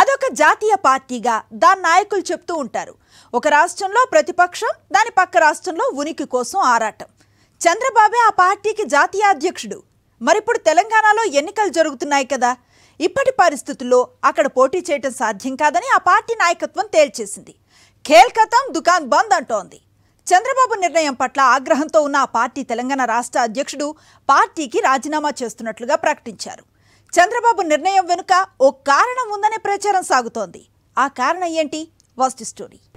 అదొక జాతీయ పార్టీగా దాని నాయకులు చెప్తూ ఉంటారు ఒక రాష్ట్రంలో ప్రతిపక్షం దాని పక్క రాష్ట్రంలో ఉనికి కోసం ఆరాటం చంద్రబాబే ఆ పార్టీకి జాతీయ అధ్యక్షుడు మరిప్పుడు తెలంగాణలో ఎన్నికలు జరుగుతున్నాయి కదా ఇప్పటి పరిస్థితుల్లో అక్కడ పోటీ చేయటం సాధ్యం కాదని ఆ పార్టీ నాయకత్వం తేల్చేసింది ఖేల్కతం దుకాన్ బంద్ అంటోంది చంద్రబాబు నిర్ణయం పట్ల ఆగ్రహంతో ఉన్న ఆ పార్టీ తెలంగాణ రాష్ట్ర అధ్యక్షుడు పార్టీకి రాజీనామా చేస్తున్నట్లుగా ప్రకటించారు చంద్రబాబు నిర్ణయం వెనుక ఓ కారణం ఉందని ప్రచారం సాగుతోంది ఆ కారణం ఏంటి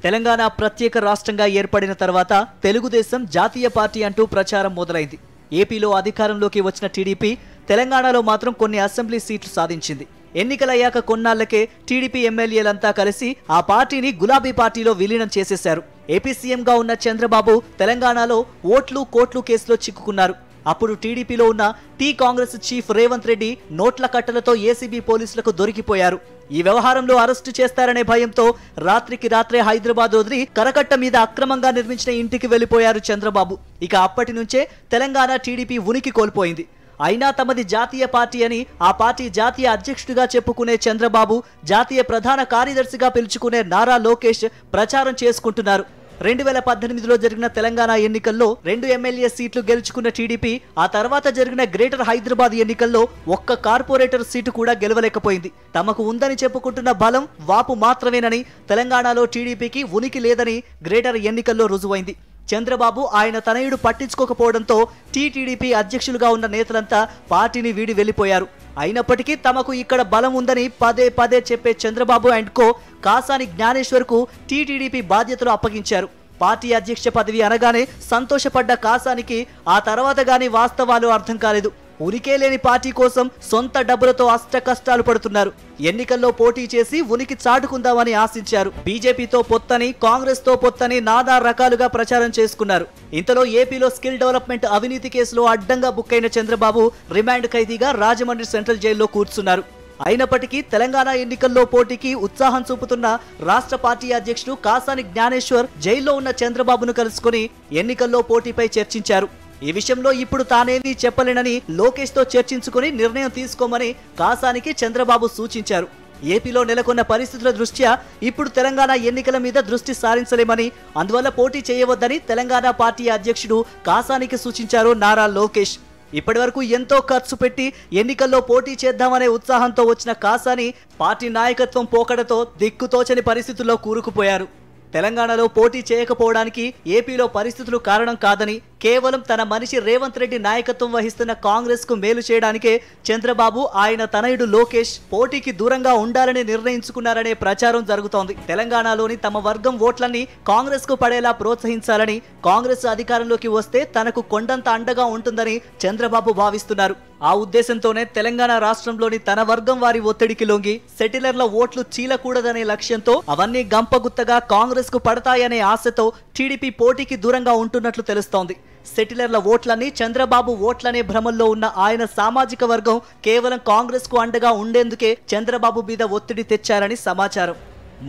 తెలంగాణ ప్రత్యేక రాష్ట్రంగా ఏర్పడిన తర్వాత తెలుగుదేశం జాతీయ పార్టీ అంటూ ప్రచారం మొదలైంది ఏపీలో అధికారంలోకి వచ్చిన టీడీపీ తెలంగాణలో మాత్రం కొన్ని అసెంబ్లీ సీట్లు సాధించింది ఎన్నికలయ్యాక కొన్నాళ్లకే టీడీపీ ఎమ్మెల్యేలంతా కలిసి ఆ పార్టీని గులాబీ పార్టీలో విలీనం చేసేశారు ఏపీ సీఎంగా ఉన్న చంద్రబాబు తెలంగాణలో ఓట్లు కోట్లు కేసులో చిక్కుకున్నారు అప్పుడు టీడీపీలో ఉన్న టీ కాంగ్రెస్ చీఫ్ రేవంత్ రెడ్డి నోట్ల కట్టలతో ఏసీబీ పోలీసులకు దొరికిపోయారు ఈ వ్యవహారంలో అరెస్టు చేస్తారనే భయంతో రాత్రికి రాత్రే హైదరాబాద్ వదిలి కరకట్ట మీద అక్రమంగా నిర్మించిన ఇంటికి వెళ్లిపోయారు చంద్రబాబు ఇక అప్పటి నుంచే తెలంగాణ టీడీపీ ఉనికి కోల్పోయింది అయినా తమది జాతీయ పార్టీ అని ఆ పార్టీ జాతీయ అధ్యక్షుడిగా చెప్పుకునే చంద్రబాబు జాతీయ ప్రధాన కార్యదర్శిగా పిలుచుకునే నారా లోకేష్ ప్రచారం చేసుకుంటున్నారు రెండు వేల పద్దెనిమిదిలో జరిగిన తెలంగాణ ఎన్నికల్లో రెండు ఎమ్మెల్యే సీట్లు గెలుచుకున్న టీడీపీ ఆ తర్వాత జరిగిన గ్రేటర్ హైదరాబాద్ ఎన్నికల్లో ఒక్క కార్పొరేటర్ సీటు కూడా గెలవలేకపోయింది తమకు ఉందని చెప్పుకుంటున్న బలం వాపు మాత్రమేనని తెలంగాణలో టీడీపీకి ఉనికి లేదని గ్రేటర్ ఎన్నికల్లో రుజువైంది చంద్రబాబు ఆయన తనయుడు పట్టించుకోకపోవడంతో టీటీడీపీ అధ్యక్షులుగా ఉన్న నేతలంతా పార్టీని వీడి వెళ్ళిపోయారు అయినప్పటికీ తమకు ఇక్కడ బలం ఉందని పదే పదే చెప్పే చంద్రబాబు అండ్ కో కాసాని జ్ఞానేశ్వర్కు టీటీడీపీ బాధ్యతలు అప్పగించారు పార్టీ అధ్యక్ష పదవి అనగానే సంతోషపడ్డ కాసానికి ఆ తర్వాత గాని వాస్తవాలు అర్థం కాలేదు ఉనికే లేని పార్టీ కోసం సొంత డబ్బులతో అష్ట కష్టాలు పడుతున్నారు ఎన్నికల్లో పోటీ చేసి ఉనికి చాటుకుందామని ఆశించారు బీజేపీతో పొత్తని కాంగ్రెస్తో పొత్తని నాదా రకాలుగా ప్రచారం చేసుకున్నారు ఇంతలో ఏపీలో స్కిల్ డెవలప్మెంట్ అవినీతి కేసులో అడ్డంగా బుక్కైన చంద్రబాబు రిమాండ్ ఖైదీగా రాజమండ్రి సెంట్రల్ జైల్లో కూర్చున్నారు అయినప్పటికీ తెలంగాణ ఎన్నికల్లో పోటీకి ఉత్సాహం చూపుతున్న రాష్ట్ర పార్టీ అధ్యక్షుడు కాసాని జ్ఞానేశ్వర్ జైల్లో ఉన్న చంద్రబాబును కలుసుకుని ఎన్నికల్లో పోటీపై చర్చించారు ఈ విషయంలో ఇప్పుడు తానేమీ చెప్పలేనని లోకేష్ తో చర్చించుకుని నిర్ణయం తీసుకోమని కాసానికి చంద్రబాబు సూచించారు ఏపీలో నెలకొన్న పరిస్థితుల దృష్ట్యా ఇప్పుడు తెలంగాణ ఎన్నికల మీద దృష్టి సారించలేమని అందువల్ల పోటీ చేయవద్దని తెలంగాణ పార్టీ అధ్యక్షుడు కాసానికి సూచించారు నారా లోకేష్ ఇప్పటి వరకు ఎంతో ఖర్చు పెట్టి ఎన్నికల్లో పోటీ చేద్దామనే ఉత్సాహంతో వచ్చిన కాసాని పార్టీ నాయకత్వం పోకడతో దిక్కుతోచని పరిస్థితుల్లో కూరుకుపోయారు తెలంగాణలో పోటీ చేయకపోవడానికి ఏపీలో పరిస్థితులు కారణం కాదని కేవలం తన మనిషి రేవంత్ రెడ్డి నాయకత్వం వహిస్తున్న కాంగ్రెస్ కు మేలు చేయడానికే చంద్రబాబు ఆయన తనయుడు లోకేష్ పోటీకి దూరంగా ఉండాలని నిర్ణయించుకున్నారనే ప్రచారం జరుగుతోంది తెలంగాణలోని తమ వర్గం ఓట్లన్నీ కాంగ్రెస్ కు పడేలా ప్రోత్సహించాలని కాంగ్రెస్ అధికారంలోకి వస్తే తనకు కొండంత అండగా ఉంటుందని చంద్రబాబు భావిస్తున్నారు ఆ ఉద్దేశంతోనే తెలంగాణ రాష్ట్రంలోని తన వర్గం వారి ఒత్తిడికి లొంగి సెటిలర్ల ఓట్లు చీలకూడదనే లక్ష్యంతో అవన్నీ గంపగుత్తగా కాంగ్రెస్ కు పడతాయనే ఆశతో టీడీపీ పోటీకి దూరంగా ఉంటున్నట్లు తెలుస్తోంది సెటిలర్ల ఓట్లని చంద్రబాబు ఓట్లనే భ్రమల్లో ఉన్న ఆయన సామాజిక వర్గం కేవలం కాంగ్రెస్ కు అండగా ఉండేందుకే చంద్రబాబు మీద ఒత్తిడి తెచ్చారని సమాచారం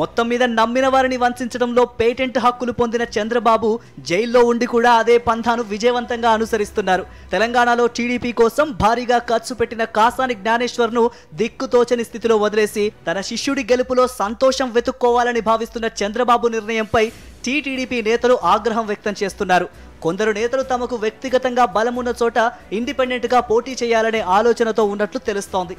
మొత్తం మీద నమ్మిన వారిని వంచడంలో పేటెంట్ హక్కులు పొందిన చంద్రబాబు జైల్లో ఉండి కూడా అదే పంథాను విజయవంతంగా అనుసరిస్తున్నారు తెలంగాణలో టీడీపీ కోసం భారీగా ఖర్చు పెట్టిన కాసాని జ్ఞానేశ్వర్ను దిక్కుతోచని స్థితిలో వదిలేసి తన శిష్యుడి గెలుపులో సంతోషం వెతుక్కోవాలని భావిస్తున్న చంద్రబాబు నిర్ణయంపై టీటీడీపీ నేతలు ఆగ్రహం వ్యక్తం చేస్తున్నారు కొందరు నేతలు తమకు వ్యక్తిగతంగా బలమున్న చోట ఇండిపెండెంట్గా పోటీ చేయాలనే ఆలోచనతో ఉన్నట్లు తెలుస్తోంది